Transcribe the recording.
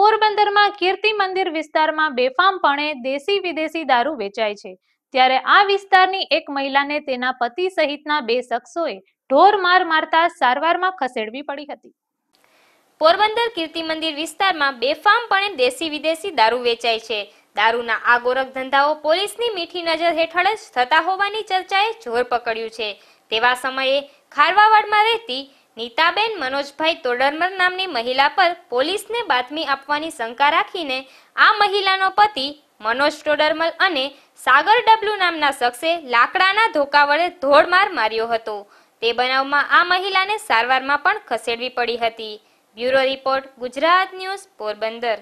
પોરબંદરમાં કીર્તિ મંદિર વિસ્તારમાં બેફામપણે દેશી વિદેશી દારૂ વેચાય છે ત્યારે આ વિસ્તારની એક મહિલાને તેના પતિ સહિતના બે શખ્સોએ ઢોર માર મારતા સારવારમાં ખસેડવી પડી હતી પોરબંદર કીર્તિ મંદિર વિસ્તારમાં બેફામપણે દેશી વિદેશી દારૂ વેચાય છે દારૂના આ ગોરખ ધંધાઓ પોલીસની મીઠી નજર હેઠળ જ થતા હોવાની ચર્ચાએ જોર પકડ્યું છે તેવા સમયે ખારવાવાડમાં રહેતી નીતાબેન મનોજભાઈ તોડરમર નામની મહિલા પર પોલીસને બાતમી આપવાની શંકા રાખીને આ મહિલાનો પતિ મનોજ ટોડરમલ અને સાગર ડબલુ નામના શખ્સે લાકડાના ધોકા વડે ધોળમાર માર્યો હતો તે બનાવમાં આ મહિલાને સારવારમાં પણ ખસેડવી પડી હતી bureau report Gujarat news Porbandar